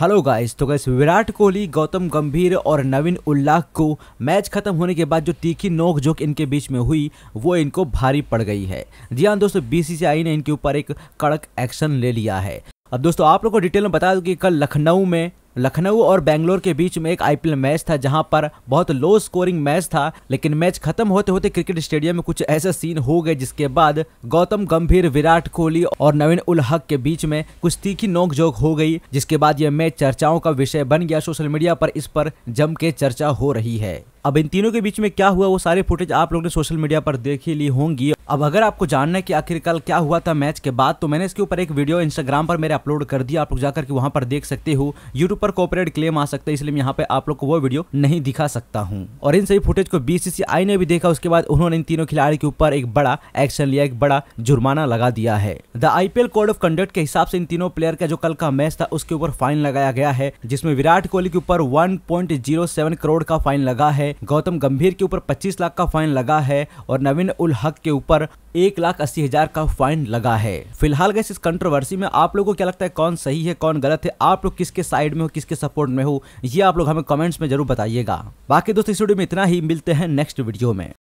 hello guys तो guys Virat Kohli Gautam Gambhir और नवीन उल्लाह को मैच खत्म होने के बाद जो तीखी नोक झोंक इनके बीच में हुई वो इनको भारी पड़ गई है जी हाँ दोस्तों बीसीसीआई ने इनके ऊपर एक कड़क एक्शन ले लिया है अब दोस्तों आप लोग को डिटेल में बता दूं कि कल लखनऊ में लखनऊ और बैंगलोर के बीच में एक आईपीएल मैच था जहां पर बहुत लो स्कोरिंग मैच था लेकिन मैच खत्म होते होते क्रिकेट स्टेडियम में कुछ ऐसा सीन हो गए जिसके बाद गौतम गंभीर विराट कोहली और नवीन उल हक के बीच में कुछ तीखी नोकझोंक हो गई जिसके बाद यह मैच चर्चाओं का विषय बन गया सोशल मीडिया पर इस पर जम के चर्चा हो रही है अब इन तीनों के बीच में क्या हुआ वो सारे फुटेज आप लोग ने सोशल मीडिया पर देख ही ली होंगी अब अगर आपको जानना है कि आखिर कल क्या हुआ था मैच के बाद तो मैंने इसके ऊपर एक वीडियो इंस्टाग्राम पर मेरे अपलोड कर दिया आप लोग जाकर के वहाँ पर देख सकते हो यूट्यूब पर कॉपरेट क्लेम आ सकता है इसलिए मैं यहाँ पे आप लोग को वो वीडियो नहीं दिखा सकता हूँ और इन सभी फुटेज को बीसीसीआई ने भी देखा उसके बाद उन्होंने इन तीनों खिलाड़ी के ऊपर एक बड़ा एक्शन लिया एक बड़ा जुर्माना लगा दिया है the IPL code of conduct के हिसाब से इन तीनों प्लेयर का जो कल का मैच था उसके ऊपर फाइन लगाया गया है जिसमें विराट कोहली के ऊपर वन करोड़ का फाइन लगा है गौतम गंभीर के ऊपर पच्चीस लाख का फाइन लगा है और नवीन उल हक के ऊपर पर एक लाख अस्सी हजार का फाइन लगा है फिलहाल गैस इस कंट्रोवर्सी में आप लोगों को क्या लगता है कौन सही है कौन गलत है आप लोग किसके साइड में हो किसके सपोर्ट में हो ये आप लोग हमें कमेंट्स में जरूर बताइएगा बाकी दोस्तों इस वीडियो में इतना ही मिलते हैं नेक्स्ट वीडियो में